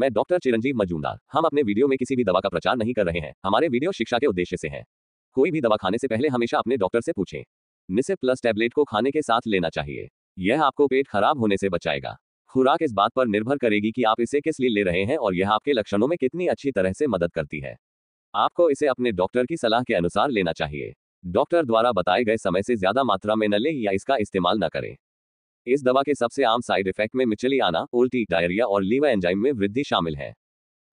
मैं डॉक्टर चिरंजीव मजूमदार हम अपने वीडियो में किसी भी दवा का प्रचार नहीं कर रहे हैं हमारे वीडियो शिक्षा के उद्देश्य से है कोई भी दवा खाने से पहले हमेशा अपने डॉक्टर से पूछें निसे प्लस टैबलेट को खाने के साथ लेना चाहिए यह आपको पेट खराब होने से बचाएगा खुराक इस बात पर निर्भर करेगी कि आप इसे किस लिए ले रहे हैं और यह आपके लक्षणों में कितनी अच्छी तरह से मदद करती है आपको इसे अपने डॉक्टर की सलाह के अनुसार लेना चाहिए डॉक्टर द्वारा बताए गए समय से ज्यादा मात्रा में न लें या इसका इस्तेमाल न करें इस दवा के सबसे आम साइड इफेक्ट में मिचली आना उल्टी डायरिया और लीवर एंजाइम में वृद्धि शामिल है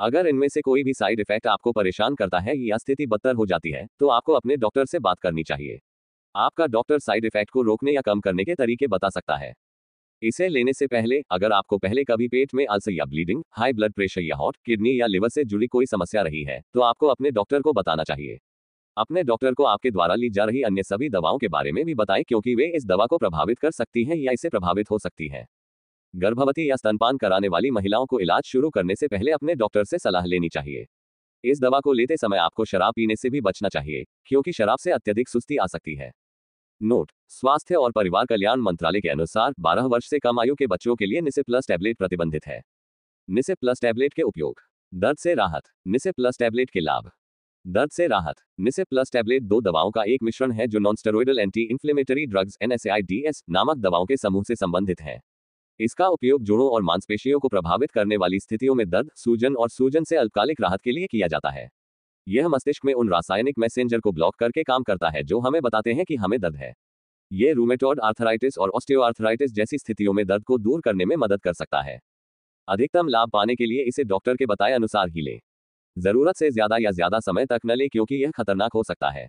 अगर इनमें से कोई भी साइड इफेक्ट आपको परेशान करता है या स्थिति बदतर हो जाती है तो आपको अपने डॉक्टर से बात करनी चाहिए आपका डॉक्टर साइड इफेक्ट को रोकने या कम करने के तरीके बता सकता है इसे लेने से पहले अगर आपको पहले कभी पेट में अल्सर या ब्लीडिंग हाई ब्लड प्रेशर या हॉट किडनी या लिवर से जुड़ी कोई समस्या रही है तो आपको अपने डॉक्टर को बताना चाहिए अपने डॉक्टर को आपके द्वारा ली जा रही अन्य सभी दवाओं के बारे में भी बताएं क्योंकि वे इस दवा को प्रभावित कर सकती हैं या इसे प्रभावित हो सकती हैं गर्भवती या स्तनपान कराने वाली महिलाओं को इलाज शुरू करने से पहले अपने डॉक्टर से सलाह लेनी चाहिए इस दवा को लेते समय आपको शराब पीने से भी बचना चाहिए क्योंकि शराब से अत्यधिक सुस्ती आ सकती है नोट स्वास्थ्य और परिवार कल्याण मंत्रालय के अनुसार 12 वर्ष से कम आयु के बच्चों के लिए निसे प्लस टैबलेट प्रतिबंधित है निसे प्लस टैबलेट के उपयोग दर्द से राहत निसे प्लस टैबलेट के लाभ दर्द से राहत मिसे प्लस टैबलेट दो दवाओं का एक मिश्रण है जो non steroidal anti inflammatory drugs एन नामक दवाओं के समूह से संबंधित है इसका उपयोग जोड़ों और मांसपेशियों को प्रभावित करने वाली स्थितियों में दर्द सूजन और सूजन से अल्पकालिक राहत के लिए किया जाता है यह मस्तिष्क में उन रासायनिक मैसेंजर को ब्लॉक करके काम करता है जो हमें बताते हैं कि हमें दर्द है यह रूमेटॉड आर्थराइटिस और ऑस्टियोआर्थराइटिस जैसी स्थितियों में दर्द को दूर करने में मदद कर सकता है अधिकतम लाभ पाने के लिए इसे डॉक्टर के बताए अनुसार ही लें जरूरत से ज्यादा या ज्यादा समय तक न लें क्योंकि यह खतरनाक हो सकता है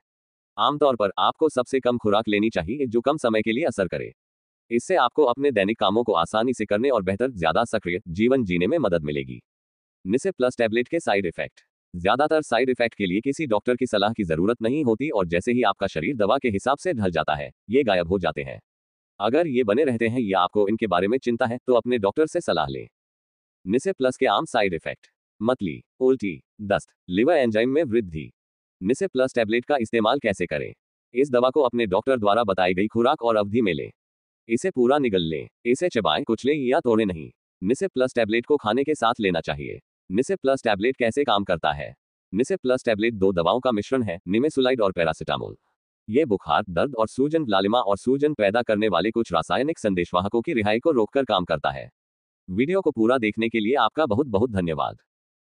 आमतौर पर आपको सबसे कम खुराक लेनी चाहिए जो कम समय के लिए असर करे इससे आपको अपने दैनिक कामों को आसानी से करने और बेहतर ज्यादा सक्रिय जीवन जीने में मदद मिलेगी निसे प्लस टैबलेट के साइड इफेक्ट ज्यादातर साइड इफेक्ट के लिए किसी डॉक्टर की सलाह की जरूरत नहीं होती और जैसे ही आपका शरीर दवा के हिसाब से ढल जाता है ये गायब हो जाते हैं अगर ये बने रहते हैं या आपको इनके बारे में चिंता है तो अपने डॉक्टर से सलाह लें निसे प्लस के आम साइड इफेक्ट मतली उल्टी दस्त लिवर एंजाइम में वृद्धि निसे प्लस टैबलेट का इस्तेमाल कैसे करें इस दवा को अपने डॉक्टर द्वारा बताई गई खुराक और अवधि में लें इसे पूरा निगल लें इसे चबाएं कुचलें या तोड़े नहीं निसे प्लस टैबलेट को खाने के साथ लेना चाहिए निसे प्लस टैबलेट कैसे काम करता है निसे प्लस टैबलेट दो दवाओं का मिश्रण है निमेसुलाइड और पैरासिटामोल ये बुखार दर्द और सूजन लालिमा और सूजन पैदा करने वाले कुछ रासायनिक संदेशवाहकों की रिहाई को रोककर काम करता है वीडियो को पूरा देखने के लिए आपका बहुत बहुत धन्यवाद